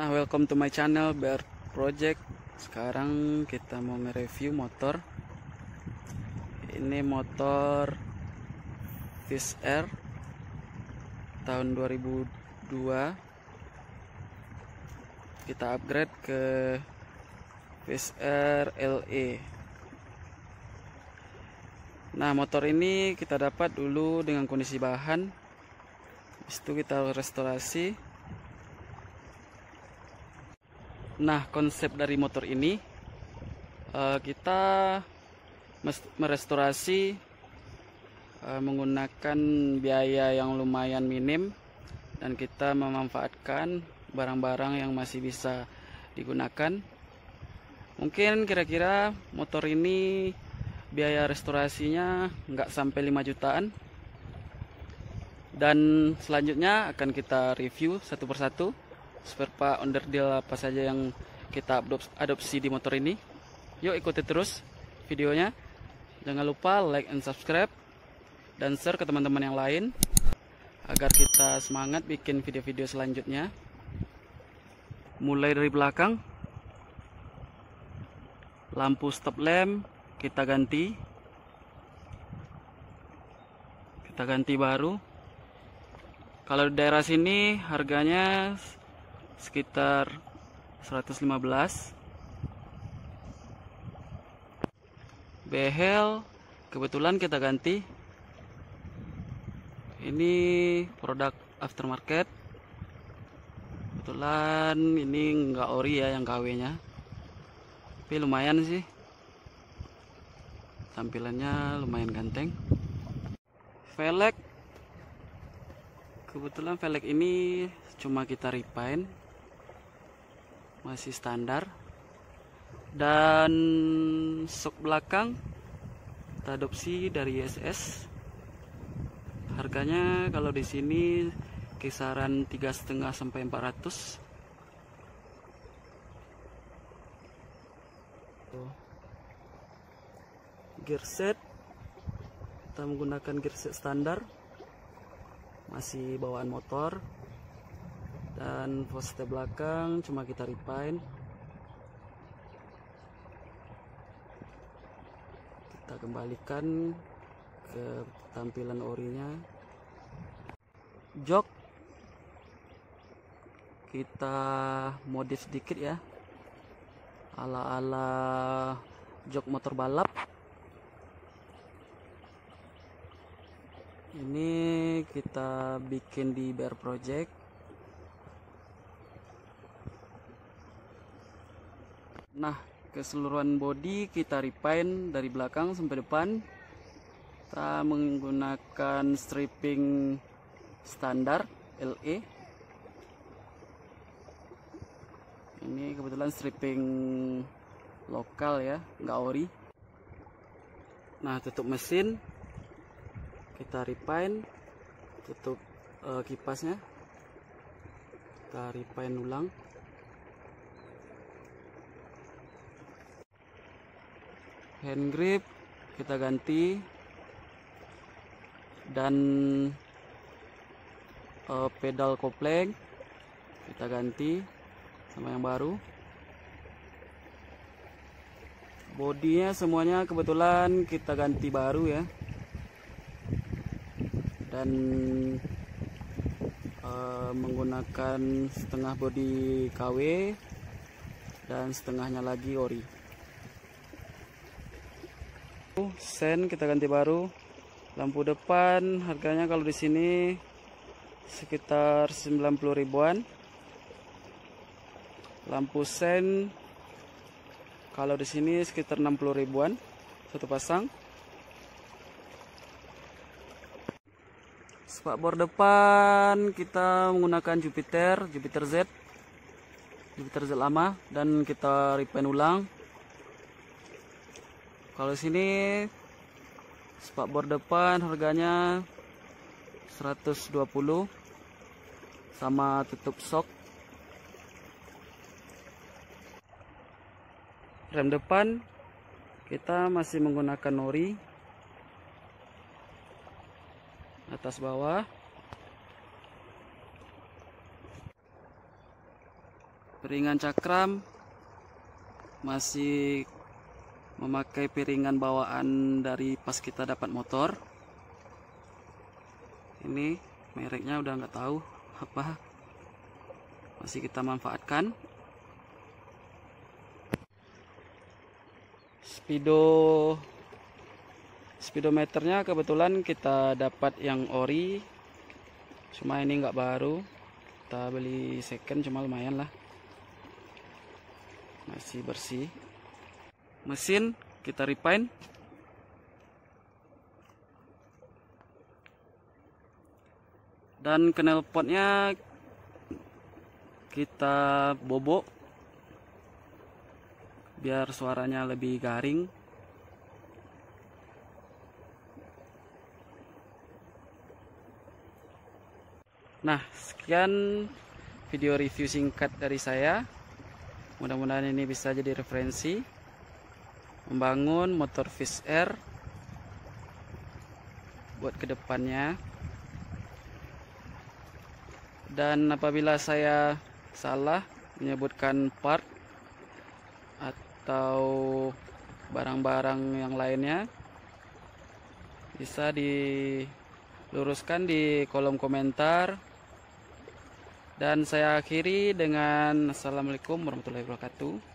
Nah, welcome to my channel Bear Project. Sekarang kita mau nge-review motor. Ini motor Fish Air tahun 2002. Kita upgrade ke Fish Air LE. Nah, motor ini kita dapat dulu dengan kondisi bahan. Habis itu kita restorasi Nah, konsep dari motor ini uh, kita merestorasi uh, menggunakan biaya yang lumayan minim dan kita memanfaatkan barang-barang yang masih bisa digunakan. Mungkin kira-kira motor ini biaya restorasinya nggak sampai 5 jutaan. Dan selanjutnya akan kita review satu persatu spare part underdeal apa saja yang kita adopsi di motor ini. Yuk ikuti terus videonya. Jangan lupa like and subscribe dan share ke teman-teman yang lain agar kita semangat bikin video-video selanjutnya. Mulai dari belakang. Lampu stop lamp kita ganti. Kita ganti baru. Kalau di daerah sini harganya sekitar 115 behel kebetulan kita ganti ini produk aftermarket kebetulan ini enggak ori ya yang KW nya tapi lumayan sih tampilannya lumayan ganteng velg kebetulan velg ini cuma kita repaint masih standar dan sok belakang kita adopsi dari ISS harganya kalau di sini kisaran tiga setengah sampai 400 gear set kita menggunakan gear set standar masih bawaan motor dan poste belakang cuma kita repaint kita kembalikan ke tampilan orinya jok kita modif sedikit ya ala-ala jok motor balap ini kita bikin di bear Project Nah, keseluruhan body kita repaint dari belakang sampai depan. Kita menggunakan stripping standar LE. Ini kebetulan stripping lokal ya, nggak ori. Nah, tutup mesin kita repaint, tutup uh, kipasnya kita repaint ulang. hand grip kita ganti dan uh, pedal kopling kita ganti sama yang baru bodinya semuanya kebetulan kita ganti baru ya dan uh, menggunakan setengah bodi KW dan setengahnya lagi ori sen kita ganti baru lampu depan harganya kalau di sini sekitar 90 ribuan lampu sen kalau di sini sekitar 60 ribuan satu pasang spakbor depan kita menggunakan Jupiter Jupiter Z Jupiter Z lama dan kita repaint ulang kalau sini spakbor depan harganya 120 sama tutup sok rem depan kita masih menggunakan nori atas bawah ringan cakram masih memakai piringan bawaan dari pas kita dapat motor ini mereknya udah nggak tahu apa masih kita manfaatkan speedo speedometernya kebetulan kita dapat yang ori cuma ini nggak baru kita beli second cuma lumayan lah masih bersih mesin kita repaint dan kenal potnya kita bobok biar suaranya lebih garing nah sekian video review singkat dari saya mudah-mudahan ini bisa jadi referensi membangun motor Fish Air buat kedepannya dan apabila saya salah menyebutkan part atau barang-barang yang lainnya bisa diluruskan di kolom komentar dan saya akhiri dengan Assalamualaikum warahmatullahi wabarakatuh